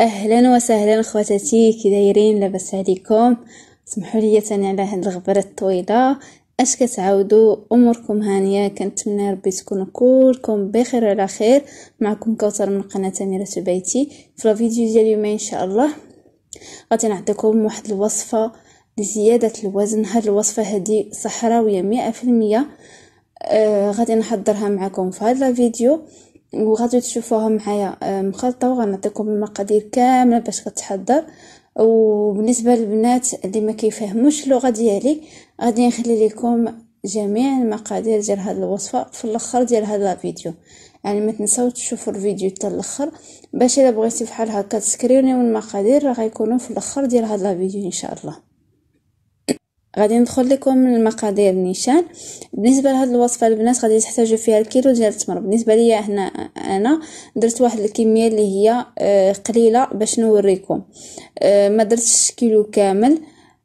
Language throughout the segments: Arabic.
اهلا وسهلا خواتاتي كي دايرين لاباس عليكم سمحوا لي ثاني على هاد الغبره الطويله اش كتعاودوا اموركم هانيه كنتمنى ربي تكونوا كلكم بخير وعلى خير معكم كوثر من قناه اميره بيتي في الفيديو ديال اليوم ان شاء الله غادي نعطيكم واحد الوصفه لزياده الوزن هاد الوصفه هادي صحراويه 100% آه غادي نحضرها معكم في هذا الفيديو وغادي تشوفوها معايا أه، مخلطه وغنعطيكم المقادير كامله باش كتحضر وبالنسبه للبنات اللي ما كيفهموش اللغه ديالي غادي نخلي لكم جميع المقادير ديال هذه الوصفه في الاخر ديال هذا الفيديو يعني ما تنساو تشوفوا الفيديو حتى الاخر باش الا بغيتي بحال هكا تسكريوني والمقادير راه غيكونوا في الاخر ديال هذا الفيديو ان شاء الله غادي ندخل لكم المقادير نيشان بالنسبه لهاد الوصفه البنات غادي تحتاجوا فيها الكيلو ديال التمر بالنسبه ليا هنا انا درت واحد الكميه اللي هي آه، قليله باش نوريكم آه، ما درتش كيلو كامل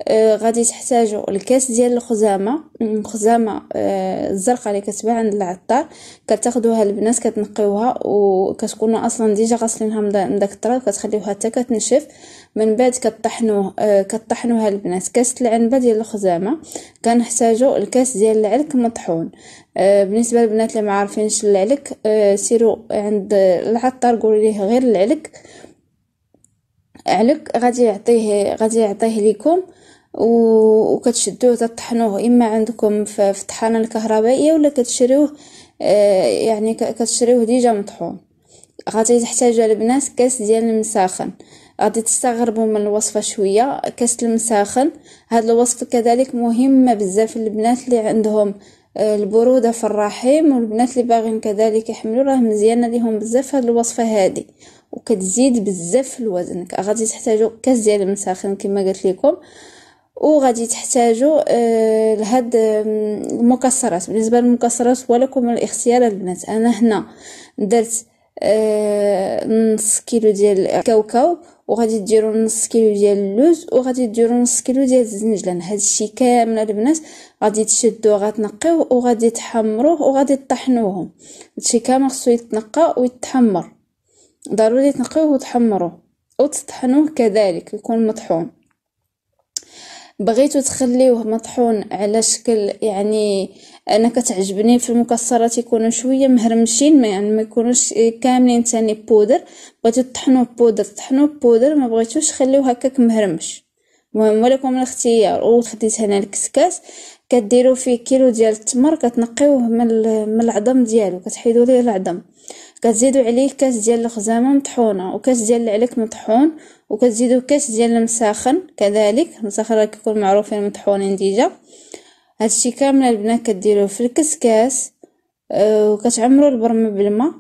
آه، غادي تحتاجوا الكاس ديال الخزامه الخزامه آه، الزرقاء اللي كتباع عند العطار كتاخذوها البنات كتنقيوها وكتكونوا اصلا ديجا غاسلينها من داك التراب كتخليوها حتى كتنشف من بعد كطحنوه آه، كطحنوها البنات كاس العنبه ديال الخزامه كنحتاجوا الكاس ديال العلك مطحون بالنسبه للبنات اللي ما عارفينش العلك سيروا عند العطار قولوا ليه غير العلك علك غادي يعطيه غادي يعطيه ليكم وكتشدوه تطحنوه اما عندكم في الطحانه الكهربائيه ولا كتشريوه آه، يعني كتشريوه ديجا مطحون غادي تحتاج البنات كاس ديال المساخن غادي تستغربوا من الوصفه شويه كاس المساخن هاد الوصفه كذلك مهمه بزاف للبنات اللي عندهم آه، البروده في الرحم والبنات اللي باغين كذلك يحملوا راه مزيانه ليهم بزاف هاد الوصفه هادي وكتزيد بزاف في الوزن غادي تحتاجوا كاس ديال المساخن كما قلت لكم وغادي تحتاجوا آه، لهاد المكسرات بالنسبه للمكسرات ولكم الاختيار البنات انا هنا درت آه، نص كيلو ديال الكاوكاو وغادي ديروا نص كيلو ديال اللوز وغادي ديروا نص كيلو ديال الزنجلان هذا الشيء كامل البنات غادي تشدوه غتنقيوه وغادي تحمروه وغادي تطحنوهم هادشي كامل خصو يتنقى ويتحمر ضروري تنقيوه وتحمروه وتطحنوه كذلك يكون مطحون بغيتو تخليوه مطحون على شكل يعني انا كتعجبني في المكسرات يكونوا شويه مهرمشين ما يعني ما يكونوش كاملين تاني بودر بغيتو تطحنوه بودر طحنوه بودر ما بغيتوش خليوه هكاك مهرمش مهم ولكم الاختيار وخديت هنا الكسكاس كديروا فيه كيلو ديال التمر كتنقيوه من من العظم ديالو كتحيدوا ليه العظم كتزيدوا عليه كاس ديال الخزامه مطحونه وكاس ديال العلك مطحون وكتزيدوا كاس ديال المساخن كذلك المساخن راه كيكون معروفين مطحونين ديجا هادشي كامل البنات كديروه في الكسكاس آه، وكتعمروا البرمه بالماء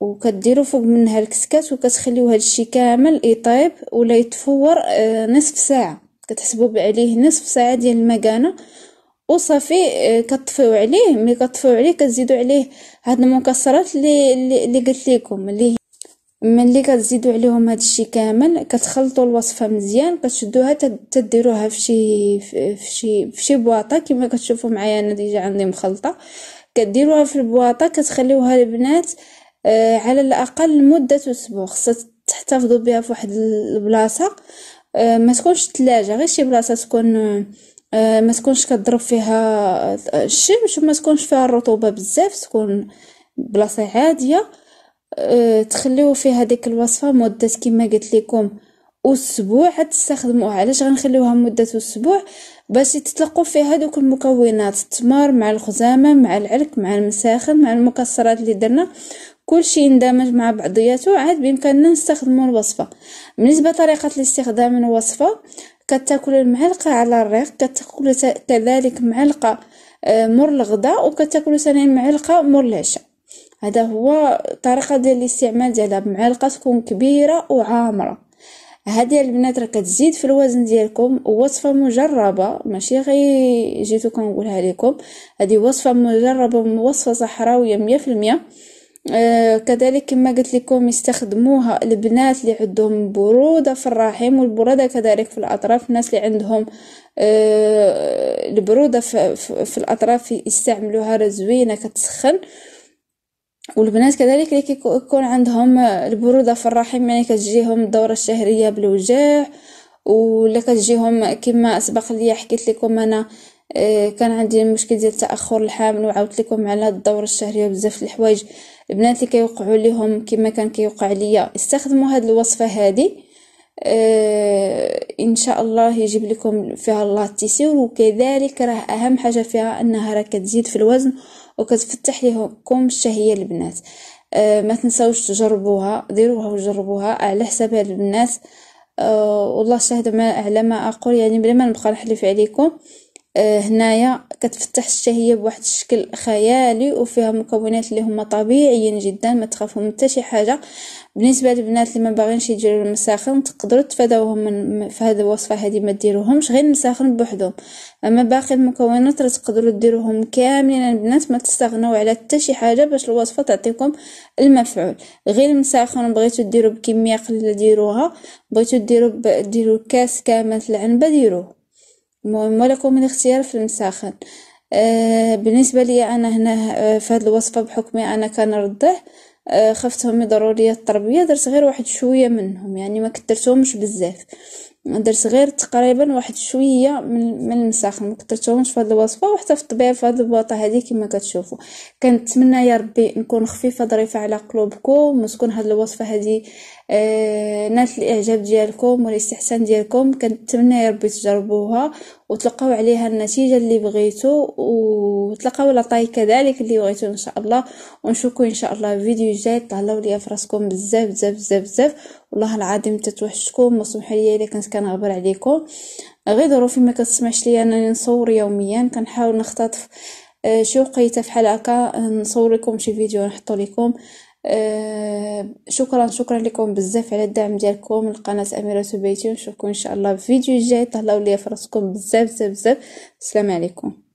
وكديروا فوق منها الكسكاس وكتخليوا هادشي كامل يطيب ولا يتفور آه، نصف ساعه كتحسبوا عليه نصف ساعه ديال المكانه وصافي آه، كطفيو عليه ملي كطفيو عليه كتزيدوا عليه هاد المكسرات اللي اللي قلت لكم اللي ملي كتزيدوا عليهم هاد الشيء كامل كتخلطوا الوصفه مزيان كتشدوها تديروها في شي في شي في شي بواطه كما كتشوفوا معايا انا ديجا عندي مخلطه كديروها في البواطه كتخليوها البنات آه، على الاقل مده اسبوع خصها تحتفظوا بها في واحد البلاصه آه، ما تكونش ثلاجه غير شي بلاصه تكون آه، آه، ما تكونش كضرب فيها الشمس وما تكونش فيها الرطوبه بزاف تكون بلاصه عاديه تخليو فيها ديك الوصفه مده كما قلت لكم اسبوع حتى تستخدموها علاش غنخليوها مده اسبوع باش تتلقوا فيها دوك المكونات التمر مع الخزامه مع العلك مع المساخن مع المكسرات اللي درنا كل شيء اندمج مع بعضياته عاد بامكاننا نستخدمه الوصفه بالنسبه لطريقه الاستخدام الوصفه كتاكل المعلقه على الريق كتاكل كذلك معلقه آه، مر الغداء وكتاكل ثاني معلقه مر العشاء هذا هو طريقه ديال الاستعمال ديالها بمعلقه تكون كبيره وعامره هذه البنات راه كتزيد في الوزن ديالكم وصفه مجربه ماشي غير جيتو كنقولها لكم هذه وصفه مجربه وصفه صحراويه 100% آه، كذلك كما قلت لكم يستخدموها البنات اللي عندهم برودة في الرحم والبرودة كذلك في الأطراف الناس اللي عندهم آه، البرودة في, في الأطراف يستعملوها زوينة كتسخن والبنات كذلك اللي كيكون عندهم البرودة في الرحم يعني كتجيهم الدورة الشهرية بالوجاع ولا كتجيهم كما سبق لي حكيت لكم انا إيه، كان عندي مشكل ديال تاخر الحمل وعاودت لكم على الدوره الشهريه بزاف د الحوايج البنات اللي كيوقعوا ليهم كما كان كيوقع ليا استخدموا هاد الوصفه هادي آه ان شاء الله يجيب لكم فيها الله التيسير وكذلك راه اهم حاجه فيها انها راه كتزيد في الوزن وكتفتح لكم الشهيه البنات آه ما تنساوش تجربوها ديروها وجربوها على حساب هاد البنات آه والله شاهد ما على ما اقول يعني بلا ما نبقى نحلف عليكم آه، هنايا كتفتح الشهيه بواحد الشكل خيالي وفيها مكونات اللي هما طبيعيين جدا ما تخافوا حتى شي حاجه بالنسبه للبنات اللي ما باغينش يديروا المساخن تقدروا تفاداوهم من في هذه الوصفه هذه ما ديروهمش غير المساخن بوحدهم اما باقي المكونات راه تقدروا ديروهم كاملين يعني البنات ما تستغناو على حتى شي حاجه باش الوصفه تعطيكم المفعول غير المساخن بغيتو ديروا بكميه قليله ديروها بغيتو ديروا ديروا كاس كامل العنبه ديروه ولكم من اختيار في المساخن آه، بالنسبة لي أنا هنا آه، في هذه الوصفة بحكمي أنا كان آه، رضح خفتهم من ضرورية التربية درت غير واحد شوية منهم يعني ما كترتهمش بزاف درت غير تقريبا واحد شويه من, من المساخ ما كثرتهمش في هذه الوصفه وحتى في الطبيعه في هذه البواطه هذه كما كتشوفوا كنتمنى يا ربي نكون خفيفه ظريفه على قلوبكم وتكون هذه الوصفه هذه آه نالت الاعجاب ديالكم والاستحسان ديالكم كنتمنى يا ربي تجربوها وتلقاو عليها النتيجه اللي بغيتو و وتلقاو لاطاي كذلك اللي بغيتو ان شاء الله ونشوفكم ان شاء الله فيديو جاي تهلاو ليا فراسكم بزاف بزاف بزاف بزاف والله العظيم تتوحشكم وسمحوا لي الا كنت كنغبر عليكم غير ظروفي ما كتسمعش لي انني نصور يوميا كنحاول نختطف آه شي وقيته فحال هكا نصور لكم شي فيديو نحطو لكم آه، شكرا شكرا لكم بزاف على الدعم ديالكم لقناه اميره سبيتي ونشوفكم ان شاء الله في فيديو جاي تهلاو ليا فراسكم بزاف بزاف بزاف السلام عليكم